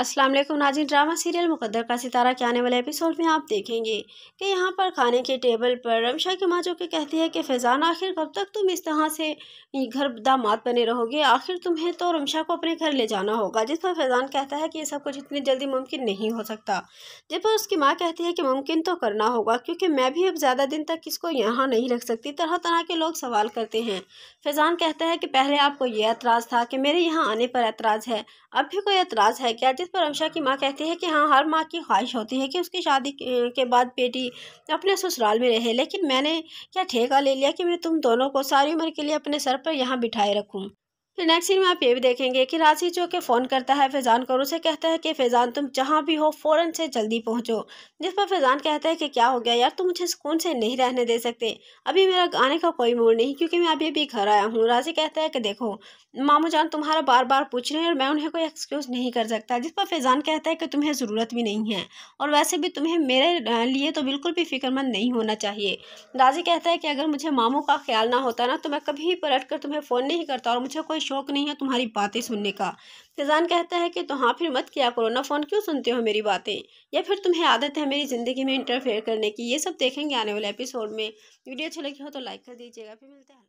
Aslam Nazin drama serial Muqaddar ka Sitara के आने वाले एपिसोड में आप देखेंगे कि यहाँ पर खाने के टेबल पर रमशा की माँ जो कि कहती है कि फैज़ान आखिर कब तक तुम इस तरह से घर दामाद बने रहोगे आखिर तुम्हें तो रमशा को अपने घर ले जाना होगा जिस पर फैज़ान कहता है कि ये सब कुछ इतनी जल्दी मुमकिन नहीं हो सकता जिस पर उसकी माँ कहती है कि मुमकिन तो करना होगा क्योंकि मैं भी अब ज़्यादा दिन तक इसको यहाँ नहीं रख सकती तरह तरह के लोग सवाल करते हैं फैज़ान कहता है कि पहले आपको ये एतराज़ था कि मेरे यहाँ आने पर एतराज़ है अब भी कोई एतराज़ है क्या इस पर अमशा की माँ कहती है कि हाँ हर माँ की ख्वाहिश होती है कि उसकी शादी के बाद बेटी अपने ससुराल में रहे लेकिन मैंने क्या ठेका ले लिया कि मैं तुम दोनों को सारी उम्र के लिए अपने सर पर यहाँ बिठाए रखूँ फिर नेक्स्ट सीन में आप ये भी देखेंगे कि राशि जो कि फ़ोन करता है फैज़ान को और उसे कहता है कि फैज़ान तुम जहाँ भी हो फ़ौरन से जल्दी पहुँचो जिस पर फैज़ान कहता है कि क्या हो गया यार तुम मुझे सुकून से नहीं रहने दे सकते अभी मेरा गाने का कोई मूड नहीं क्योंकि मैं अभी अभी घर आया हूँ राशि कहता है कि देखो मामू जान तुम्हारा बार बार पूछ रहे हैं और मैं उन्हें कोई एक्सक्यूज़ नहीं कर सकता जिस पर फैज़ान कहता है कि तुम्हें ज़रूरत भी नहीं है और वैसे भी तुम्हें मेरे लिए तो बिल्कुल भी फिक्रमंद नहीं होना चाहिए राजी कहता है कि अगर मुझे मामू का ख्याल ना होता ना तो मैं कभी पलट कर तुम्हें फ़ोन नहीं करता और मुझे कोई शौक नहीं है तुम्हारी बातें सुनने का फैजान कहता है कि तो हाँ फिर मत किया करो ना फ़ोन क्यों सुनते हो मेरी बातें या फिर तुम्हें आदत है मेरी ज़िंदगी में इंटरफेयर करने की ये सब देखेंगे आने वाले एपिसोड में वीडियो अच्छी लगी हो तो लाइक कर दीजिएगा फिर मिलते हैं